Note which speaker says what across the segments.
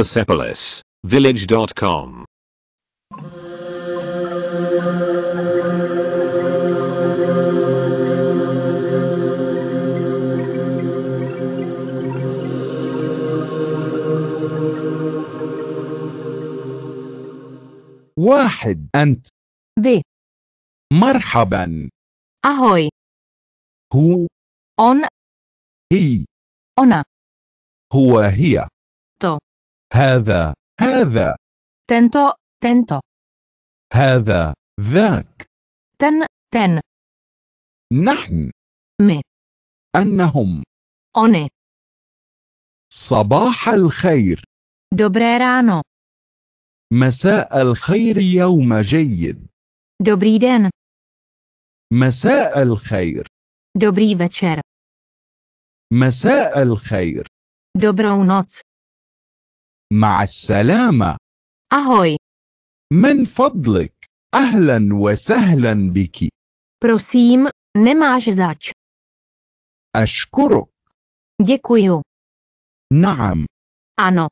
Speaker 1: Persepolis, village.com. واحد أنت ب مرحبا أهوي هو on هي أنا هو هي هذا هذا تنتو تنتو هذا ذاك تن تن نحن م أنهم أوني صباح الخير دوبري رانو مساء الخير يوم جيد دوبري دين مساء الخير دوبري večer مساء الخير دوبرو نوتس مع السلامة. أهوي. من فضلك أهلا وسهلا بك. بروسيم nemáš زاج. أشكرك. ديكويو. نعم. أنو.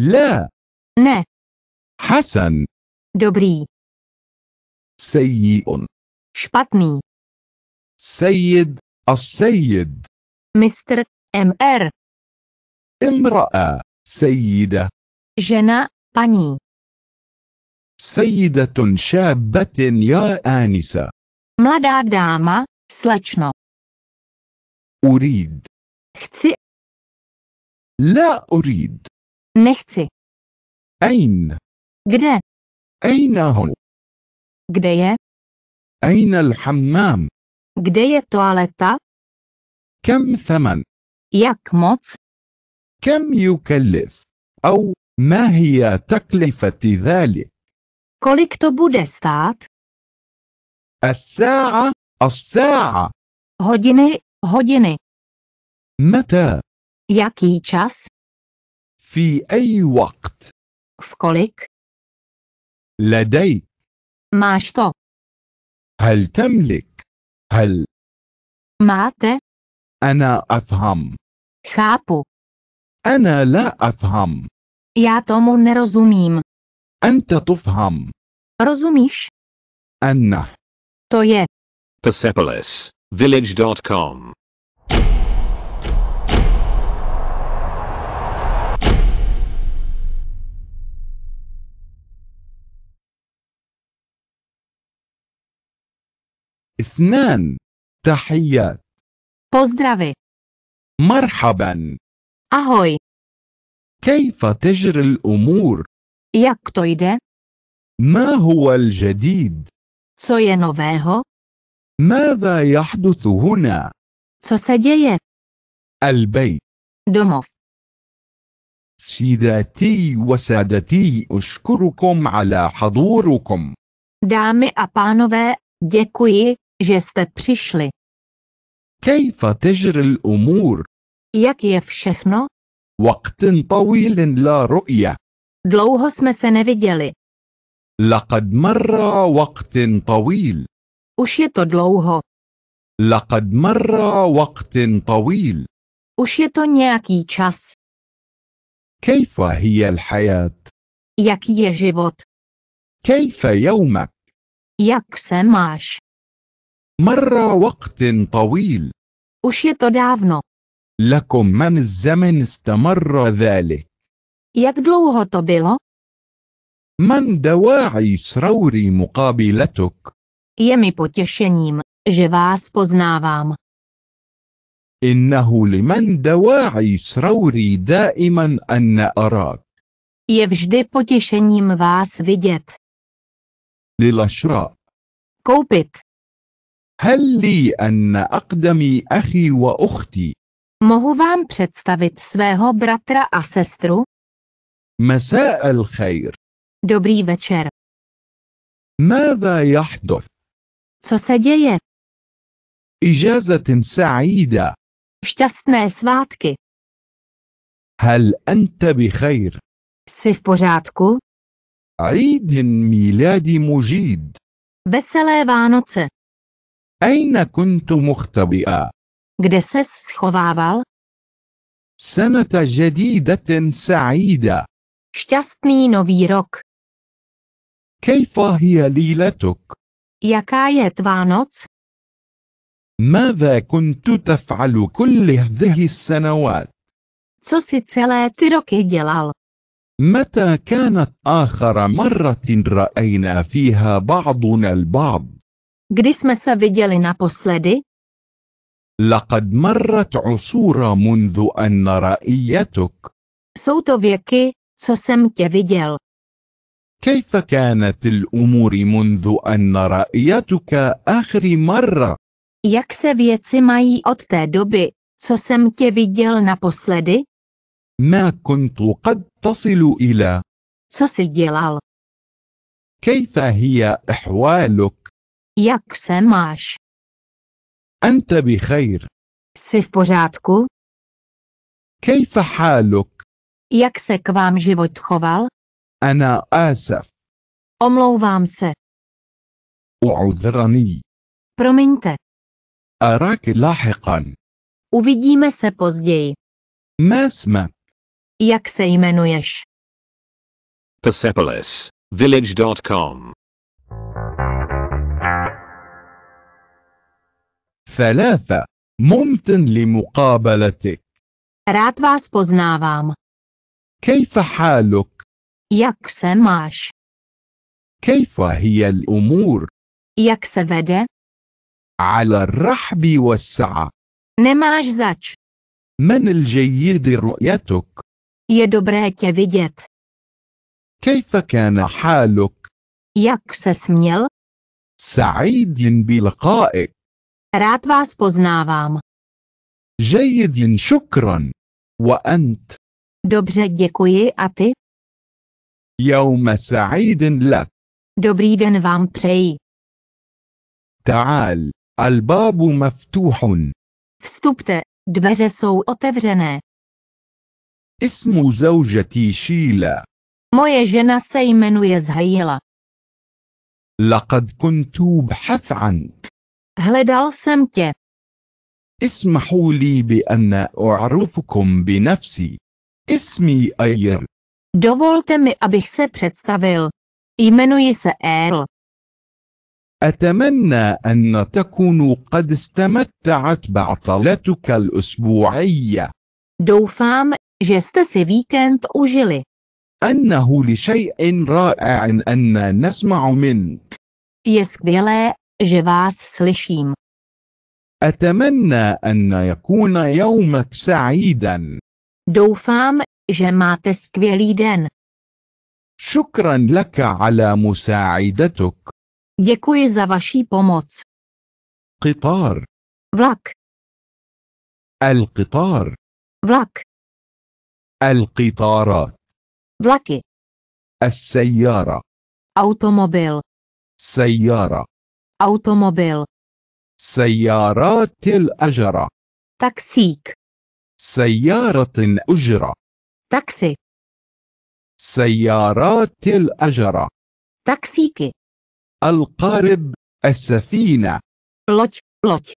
Speaker 1: لا. ن. حسن. دوبري. سيء. شبطني سيد السيد. مستر ام ار. امرأة. سيدة. جنا باني. سيدة شابة يا آنسة. ملادا داما سلاشنو. أريد. خسي. لا أريد. نخسي. أين؟ جده. أين هن؟ جده يه؟ أين الحمام؟ جده يه تواليتا؟ كم ثمن؟ يك موت؟ كم يكلف أو ما هي تكلفة ذلك كوليك تو بوده ستات الساعة الساعة hodiny hodiny متى ياكي تشاس في أي وقت في كوليك لدي máš to هل تملك هل máte أنا أفهم خابو أنا لا أفهم. يا تومو نرزوميم. أنت تفهم. رزوميش. أنا. تويا. Persepolis Village.com اثنان تحيات بوزدرافي مرحبا Ahoj. كيف تجري الأمور؟ Jak to jde? ما هو الجديد؟ Co je nového? ماذا يحدث هنا؟ Co se děje? البيت domov. سيداتي وسادتي أشكركم على حضوركم. Dámy a pánové, děkuji, že jste přišli. كيف تجري الأمور؟ Jak je všechno? وقت طويل la رؤية. Dlouho jsme se neviděli. لقد marra وقت طويل. Už je to dlouho. لقد marra وقت طويل. Už je to nějaký čas. Kejfa هي الحياة؟ Jaký je život? Kejfa يومك؟ Jak se máš? Marra وقت طويل. Už je to dávno. لكم من الزمن استمر ذلك Jak dlouho to bylo? من دواعي سرور مقابلتك Je mi potěšením, že vás poznávám. إنه لمن دواعي سروري دائما أن أراك Je vždy potěšením vás vidět. للشراء Koupit. هل لي أن أقدم أخي وأختي Mohu vám představit svého bratra a sestru? Mese el -khair. Dobrý večer. Máva jahduf? Co se děje? Ižazatin sa'ída. Šťastné svátky. Hal anta bi khair? Jsi v pořádku? Aidin miládi mužíd. Veselé Vánoce. Ejna kuntu muchtabi'a? Kde se schovával? Senata žedídatin sa'ída. Šťastný nový rok. Kejfa hie líletuk? Jaká je tvá noc? Máve kuntu tafalu kulli hdhi senovat? Co si celé ty roky dělal? متى كانت آخر مرة رأينا فيها بعضنا البعض؟ Kdy jsme se viděli naposledy? لقد مرت عصور منذ أن رأيتك. صوت ويكي سوسمك فيديل. كيف كانت الأمور منذ أن رأيتك آخر مرة؟ Jak se věci mají od té doby, co ما كنت قد تصل إلى. Co jsi كيف هي أحوالك؟ Jak se أنت بخير. Jsi v pořádku? كيف حالك؟ Jak se k vám život choval? أنا آسف. Omlouvám se. أعذرني. Promiňte. أراك لاحقا. Uvidíme se později. ما اسمك؟ Jak se jmenuješ? Persepolis, village.com ثلاثة ممتن لمقابلتك رات vás poznávám. كيف حالك؟ Jak se máš? كيف هي الأمور؟ Jak se vede? على الرحب والسعة Nemáš zač. من الجيد رؤيتك؟ Je dobré tě vidět. كيف كان حالك؟ Jak se směl? سعيد بلقائك Rád vás poznávám. šukron. Wa ant. Dobře, děkuji a ty? Jaume sa'idin لك Dobrý den vám přeji. Ta'al, albabu maftuhun. Vstupte, dveře jsou otevřené. Ismu zaužetí šíla. Moje žena se jmenuje Zhajila. Lakad kuntu أبحث Hledal jsem tě. Ismahu li bi anna u'arufukum bi nafsi. Ismi Ayr. Dovolte mi, abych se představil. Jmenuji se Earl. أتمنى أن تكون قد استمتعت بعطلتك الأسبوعية. دوفام جستسي ويكند أجلي. أنه لشيء رائع أن نسمع منك. يسكبيلي že vás slyším. أتمنى أن يكون يومك سعيدا. Doufám, že máte skvělý den. شكرا لك على مساعدتك. Děkuji za vaší pomoc. قطار vlak القطار vlak القطارات vlaky السيارة automobil سيارة automobil سيارات الأجرة تاكسيك سيارة أجرة تاكسي سيارات الأجرة تاكسيك القارب السفينة لوت لوت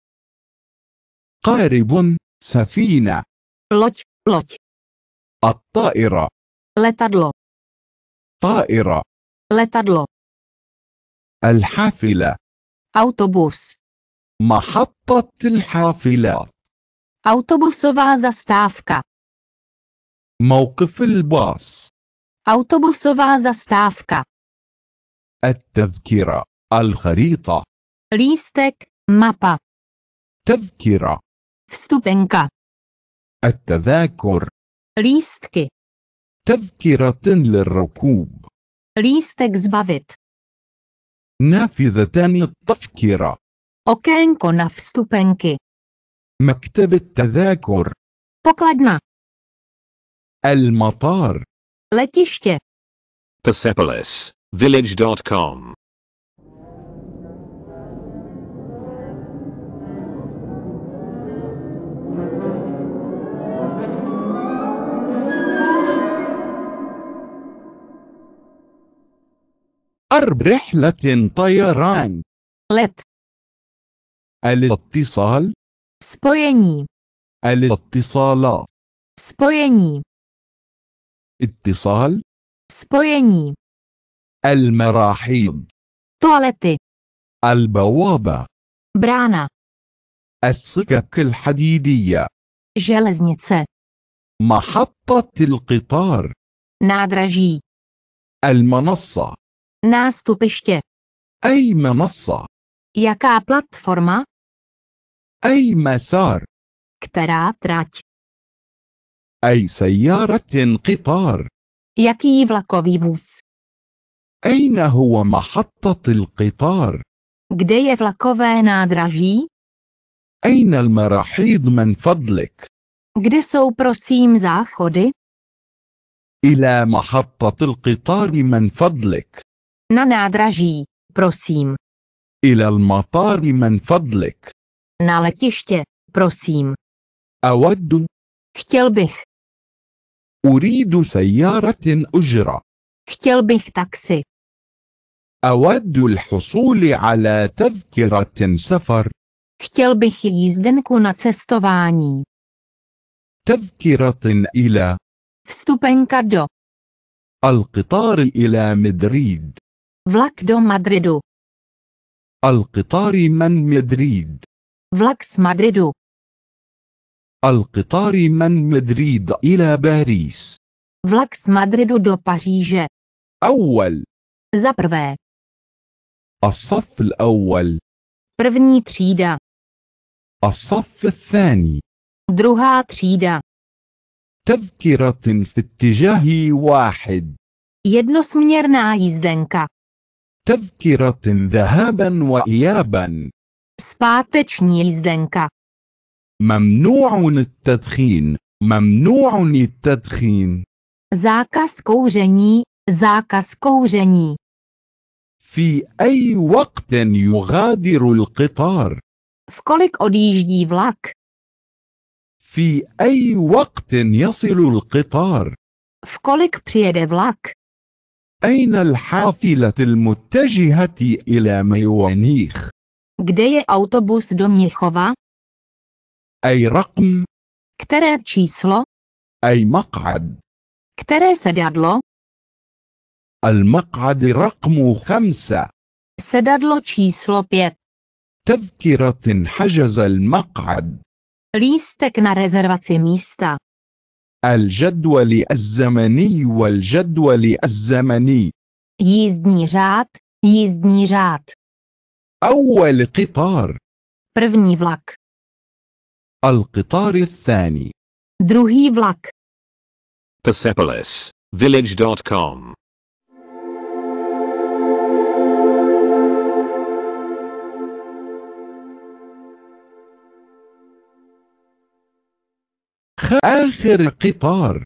Speaker 1: قارب سفينة لوت لوت الطائرة لتادلو طائرة لتادلو الحافلة Autobus. محطة الحافلات. Autobusowa zastawka. موقف الباص. autobus Autobusowa zastawka. التذكرة. الخريطة. Listek, mapa. تذكرة. Wstupenka. التذاكر. Listki. تذكرة للركوب. Listek zbavit bawyt. نافذتان الطائرة. التذكرة. Okénko na vstupenky. مكتب التذاكر Pokladna. المطار Letiště. Persepolis, village.com. أرب رحلة طيران Let. الاتصال Spojení. الاتصالات Spojení. اتصال Spojení. المراحيض Toalety. البوابة Brána. السكك الحديدية Železnice. محطة القطار Nádraží. المنصة Nástupiště. أي منصة Jaká platforma? أي مسار؟ která trať? أي سيارة قطار؟ jaký vlakový vůz? أين هو محطة القطار؟ kde je vlakové nádraží? أين المراحيض من فضلك؟ kde jsou prosím záchody? Ila محطة القطار من فضلك. na nádraží, prosím. إلى المطار من فضلك. Na letiště, prosím. أود. Chtěl bych. أريد سيارة أجرة. Chtěl bych taxi. أود الحصول على تذكرة سفر. Chtěl bych jízdenku na cestování. تذكرة إلى Vstupenka do القطار إلى مدريد. vlak do Madridu. القطار من مدريد Vlak z Madridu. القطار من مدريد إلى باريس Vlak z Madridu do Paříže. أول Za prvé. الصف الأول První třída. الصف الثاني Druhá třída. تذكرة في اتجاه واحد Jednosměrná jízdenka. تذكرة ذهابا وإيابا سباتشني jízdenka. ممنوع التدخين ممنوع التدخين زاكاس كوجني. زاكاس كوجني. في أي وقت يغادر القطار V kolik odjíždí vlak? في أي وقت يصل القطار V kolik přijede vlak? أين الحافلة المتجهة إلى ميوانيخ؟ جدي أوتوبوس دوميخوفا؟ أي رقم؟ كترى تشيسلو؟ أي مقعد؟ كترى سدادلو؟ المقعد رقم خمسة سدادلو تشيسلو بيت تذكرة حجز المقعد ليستك نا ريزرفاسي ميستا الجدول الزمني والجدول الزمني يزدني جات يزدني جات أول قطار برفني فلاك القطار الثاني دروهي فلاك Persepolis village.com آخر قطار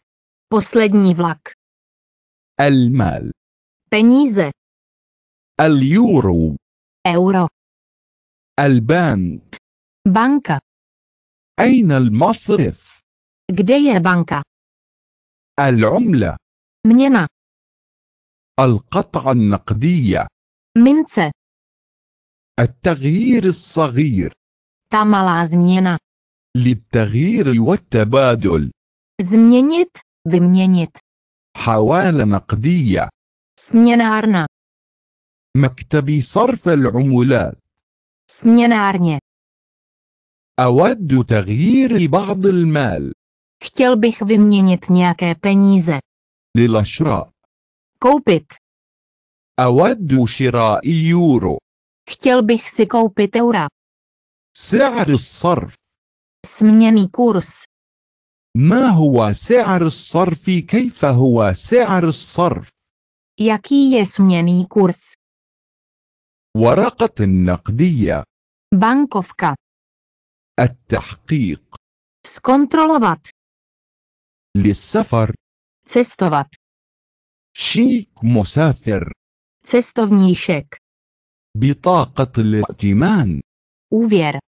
Speaker 1: Poslední vlak. المال بنيزة. اليورو Euro. البنك Banka. أين المصرف؟ Kde je العملة منينا. القطعة النقدية Mince. التغيير الصغير Ta malá للتغيير والتبادل. زمنيت بمنيت. حوالة نقدية. سنينارنا. مكتب صرف العملات. سنينارنا. أود تغيير بعض المال. Хотел бы выменять некое пенизе. للشراء. كوبيت. أود شراء يورو. Хотел бы سكوبيت أورا. سعر الصرف. سمنياني كورس ما هو سعر الصرف كيف هو سعر الصرف ياكي سمنياني كورس ورقة نقدية بانكوفكا التحقيق سكونترولوات للسفر تستوات شيك مسافر تستوفني شيك بطاقة الائتمان أوفير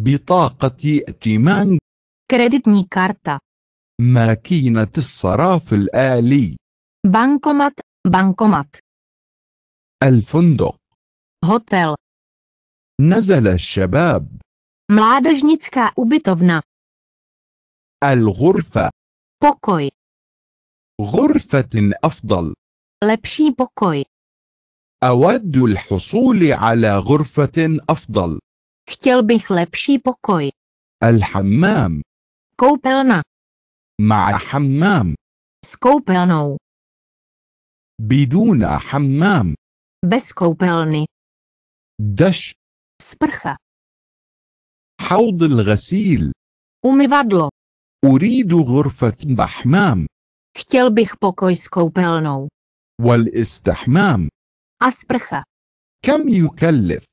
Speaker 1: بطاقة ائتمان كريدتني كارتا ماكينة الصراف الآلي بانكومات بانكومات الفندق هوتيل نزل الشباب Mládežnická ubytovna. الغرفة بوكوي غرفة أفضل لبشي بوكوي أود الحصول على غرفة أفضل Chtěl bych lepší pokoj. hammam. Koupelna. Ma hammam. S koupelnou. Biduna hammam. Bez koupelny. Daš. Sprcha. حوض الغسيل Umyvadlo. أريد غرفة محمام Chtěl bych pokoj s koupelnou. والاستحمام A sprcha. كم يكلف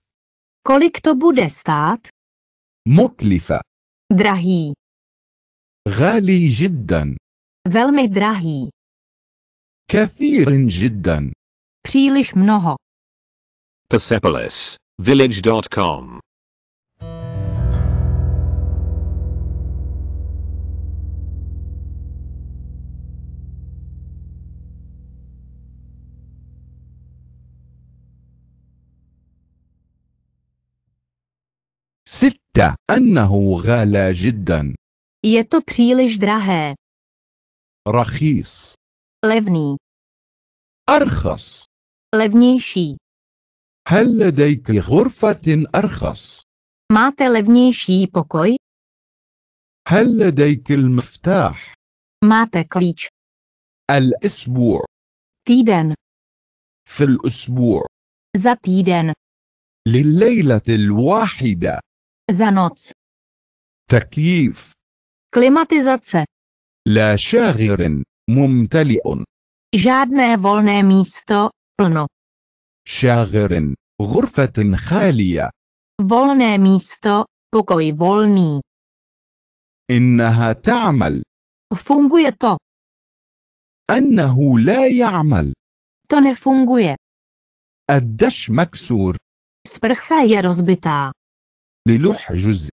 Speaker 1: Kolik to bude stát? Muklifa. drahý, Gali جدا velmi drahý, كثير جدا příliš mnoho. Persepolis, village.com حتى أنه غالى جدا. Je to příliš drahé. رخيص. Levný. أرخص. Levnější. هل لديك غرفة أرخص؟ Máte levnější pokoj? هل لديك المفتاح؟ Máte klíč. الأسبوع. Týden. في الأسبوع. Za týden. لليلة الواحدة. za noc. تكييف Klimatizace. لا شاغر ممتلئ Žádné volné místo, plno. شاغر غرفة خالية Volné místo, pokoj volný. إنها تعمل Funguje to. أنه لا يعمل To nefunguje. الدش مكسور Sprcha je rozbitá. للحجز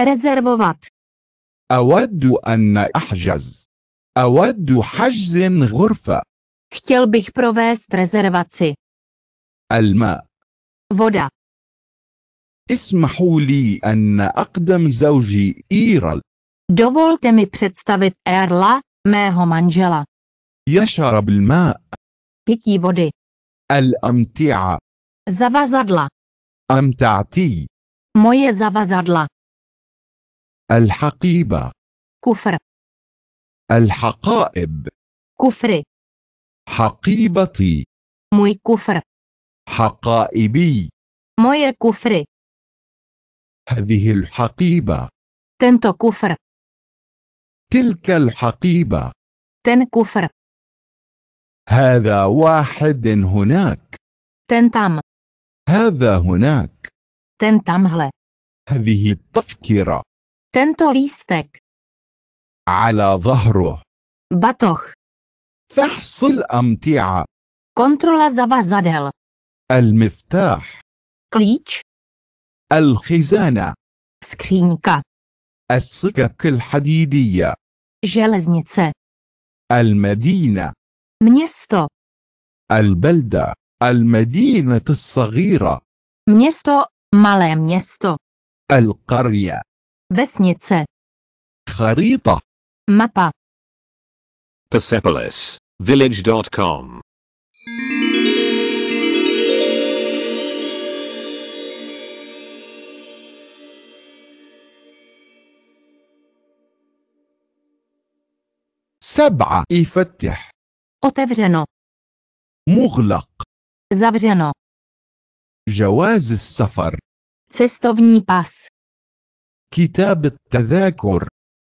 Speaker 1: rezerwować أود أن أحجز أود حجز غرفة Chtěl bych provést rezervaci. الماء Voda. اسمحوا لي أن أقدم زوجي إيرل Dovolte mi představit Erla, mého manžela. يشرب الماء Pití vody. الأمتعة Zavazadla. أمتعتي Moje zavazadla. الحقيبة. كفر. الحقائب. كفر. حقيبتي. موي كفر. حقائبي. Moje كفر. هذه الحقيبة. Tento كفر. تلك الحقيبة. تن كفر. هذا واحد هناك. Ten هذا هناك. Ten tamhle. هذه التذكرة. Tento lístek. على ظهره. Batoh. فحص الأمتعة. Kontrola zavazadel. المفتاح. Klíč. الخزانة. Skříňka. السكك الحديدية. Železnice. المدينة. Město. البلدة. المدينة الصغيرة. Město Malé město. El -karia. Vesnice. Charita. Mapa. Persepolis, village.com. سبعة يفتح Otevřeno. مغلق Zavřeno. جواز السفر Cestovní pas. كتاب التذاكر.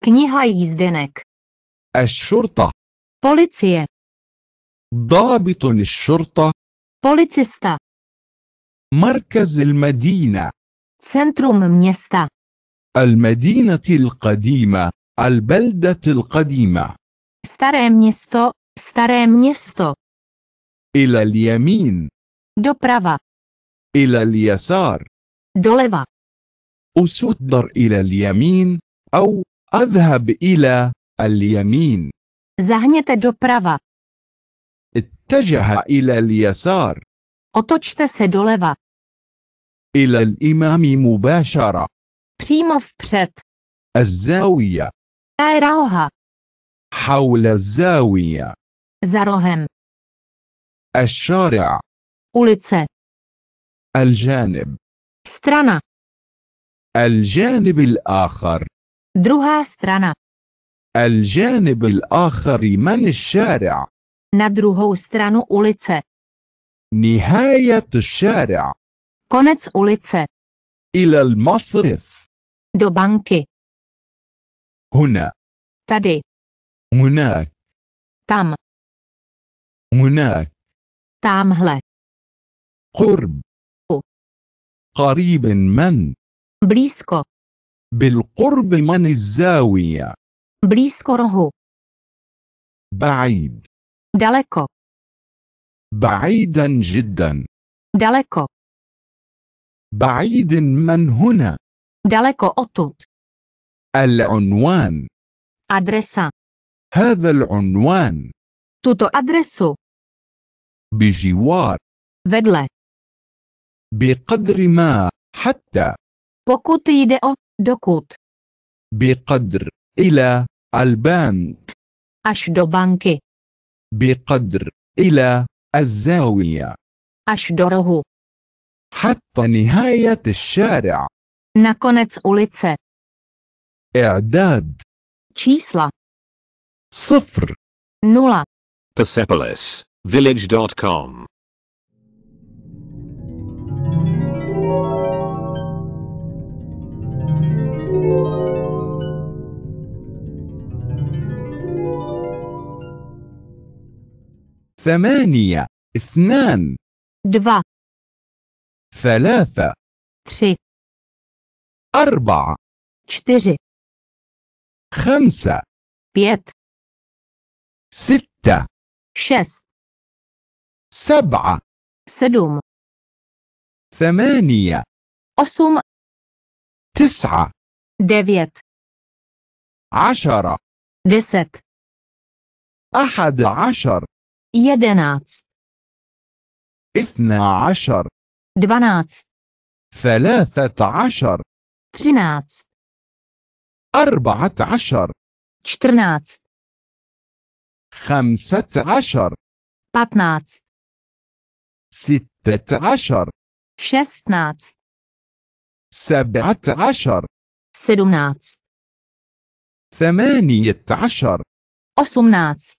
Speaker 1: Kniha jízdenek. الشرطة. Policie. ضابط الشرطة. Policista. مركز المدينة. Centrum města. المدينة القديمة. البلدة القديمة. Staré město. Staré město. إلى اليمين. Doprava. إلى اليسار. doleva. أسدر إلى اليمين أو أذهب إلى اليمين. Zahněte doprava. اتجه إلى اليسار. Otočte se doleva. إلى الإمام مباشرة. Přímo vpřed. الزاوية. Aeroha. حول الزاوية. Za rohem. الشارع. Ulice. الجانب. Strana. الجانب الآخر. Druhá strana. الجانب الآخر من الشارع. Na druhou stranu ulice. نهاية الشارع. Konec ulice. إلى المصرف. Do banky. هنا. Tady. هناك. Tam. هناك. Tamhle. قرب. قريب من بريسكو بالقرب من الزاوية بريسكو رهو بعيد دالكو بعيدا جدا دالكو بعيد من هنا دالكو أطوت العنوان أدرسا هذا العنوان توتو أدرسو بجوار فدلك بقدر ما حتى بوكوت ايدو دوكوت بقدر الى البنك اشدو بانكي بقدر الى الزاويه اشدره حتى نهايه الشارع ناكونيتس اوليتسه اعداد числа صفر نولا persepolis village.com ثمانية اثنان دفا ثلاثة تري أربعة تشتري خمسة بيت ستة شس سبعة سدوم ثمانية أسوم تسعة دافيت عشرة دست أحد عشر 11 اثنى عشر 12 ثلاثة عشر 13 أربعة عشر 14 خمسة عشر 15 ستة عشر 16 سبعة عشر 17 ثمانية عشر 18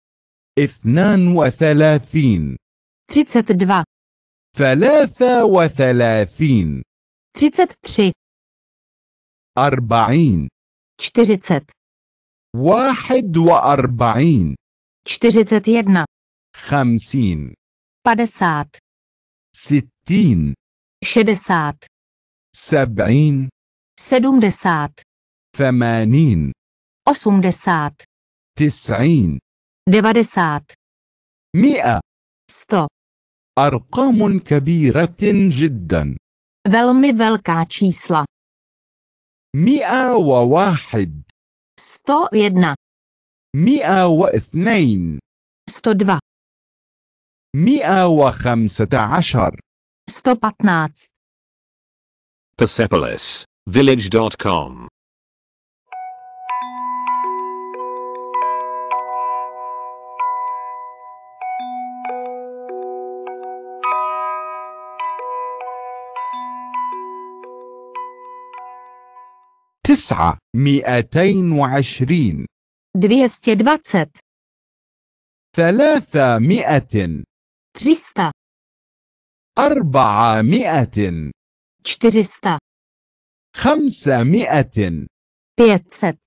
Speaker 1: اثنان وثلاثين 32 ثلاثة وثلاثين 33 أربعين 40 واحد وأربعين 41 خمسين 50 ستين 60 سبعين 70 ثمانين 80 تسعين 90 100 100 أرقام كبيرة جدا velmi velká čísla 101 101 102 102 115 115 Persepolis village.com تسعة مئتين وعشرين دويستي دواتسات ثلاثمائة تريستا أربعمائة تشتريستا خمسمائة بيتسات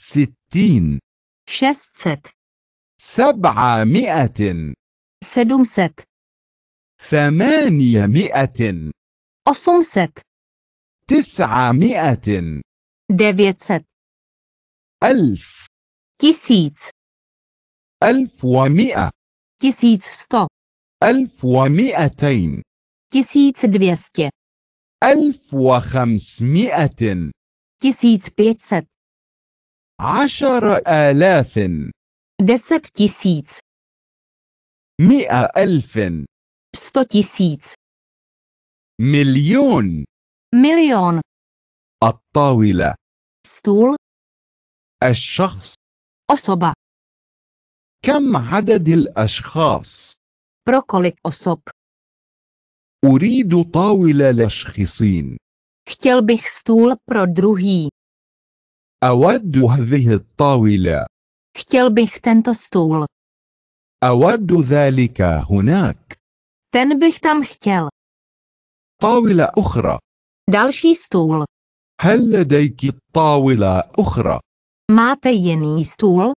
Speaker 1: ستين مئة سبعمائة ثمانية مئة أصومسات تسعمائة 900 ألف كيسيت ألف ومئة كيسيت ستو ألف ومئتين كيسيت دويسكي ألف وخمسمائة كيسيت بيتسد عشر آلاف دست كيسيت مئة ألف ستو كيسيت مليون مليون الطاولة ستول الشخص osoba كم عدد الأشخاص؟ بروكوليك أصب أريد طاولة لشخصين Chtěl bych stůl pro druhý. أود هذه الطاولة Chtěl bych tento stůl. أود ذلك هناك Ten bych tam chtěl. طاولة أخرى Další stůl. هل لديك طاولة أخرى؟ Máte jiný stůl?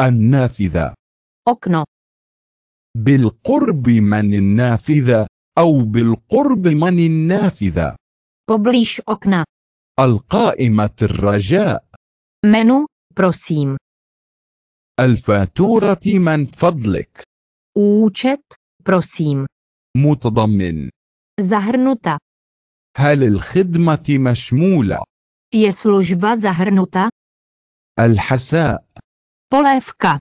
Speaker 1: النافذة Okno. بالقرب من النافذة أو بالقرب من النافذة Poblíž okna. القائمة الرجاء منو، prosím. الفاتورة من فضلك Účet, prosím. متضمن Zahrnuta. هل الخدمة مشمولة؟ Je služba zahrnuta? الحساء Polévka.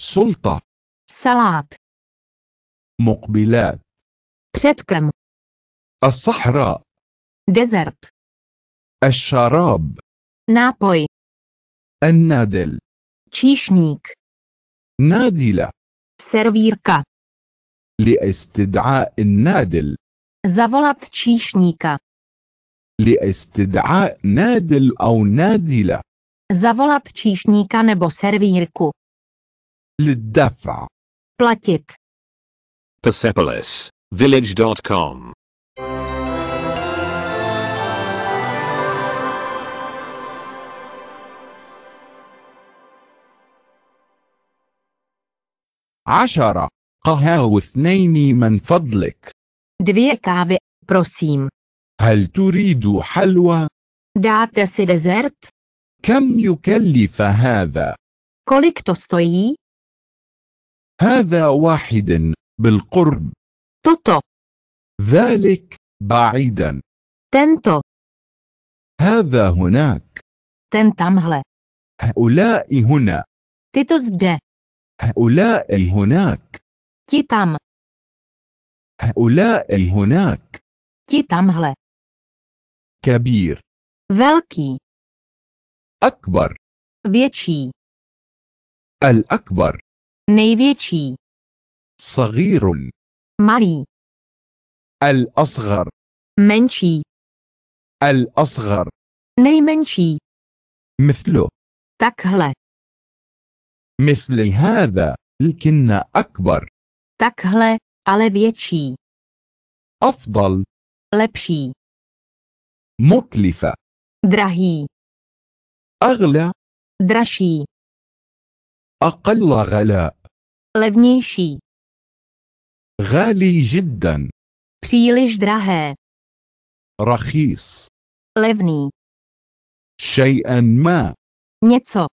Speaker 1: سلطة Salát. مقبلات Předkrm. الصحراء Desert. الشراب Nápoj. النادل Číšník. نادلة Servírka. لاستدعاء النادل Zavolat číšníka. لإستدعاء نادل أو nádila. Zavolat číšníka nebo servírku. للدفع. Platit. Persepolis, village.com عشرة قهوة اثنين من فضلك Dvě kávy, prosím. هل تريد حلوى؟ دعت si dezert? كم يكلف هذا؟ Kolik to stojí? هذا واحد بالقرب Toto. ذلك بعيدا Tento. هذا هناك Ten tamhle. هؤلاء هنا Tyto zde. هؤلاء هناك Ti tam. هؤلاء هناك كي tamhle. كبير فالكي. أكبر فيتشي. الأكبر نيفيتشي. صغير ماري. الأصغر منشي. الأصغر نيمنشي. مثله تكهلا مثل هذا لكن أكبر تكهلا ale větší. Afdal. lepší. Muklifa. drahý. Aghla. dražší. Aqalla ghala. levnější. Ghali jiddan. příliš drahé. Rachis. levný. شيئا ma. něco.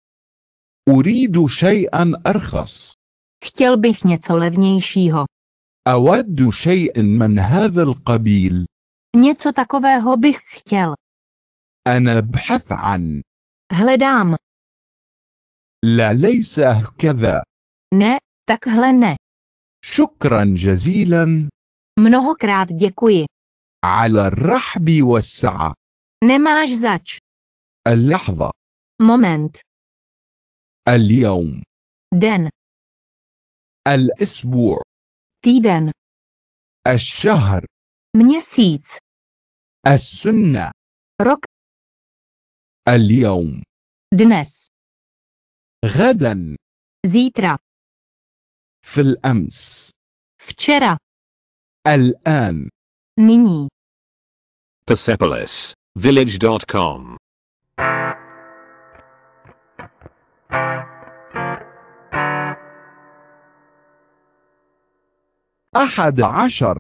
Speaker 1: أريد شيئا archas. Chtěl bych něco levnějšího. أود شيء من هذا القبيل. Něco takového bych chtěl. أنا أبحث عن. Hledám. لا ليس هكذا. Ne, takhle ne. شكرا جزيلا. Mnohokrát děkuji. على الرحب والسعة. Nemáš zač. اللحظة. Moment. اليوم. Den. الأسبوع. týden الشهر měsíc السنة رك اليوم دنس غدا زيترا في الأمس فتشرا الآن nyní Persepolis village.com أحد عشر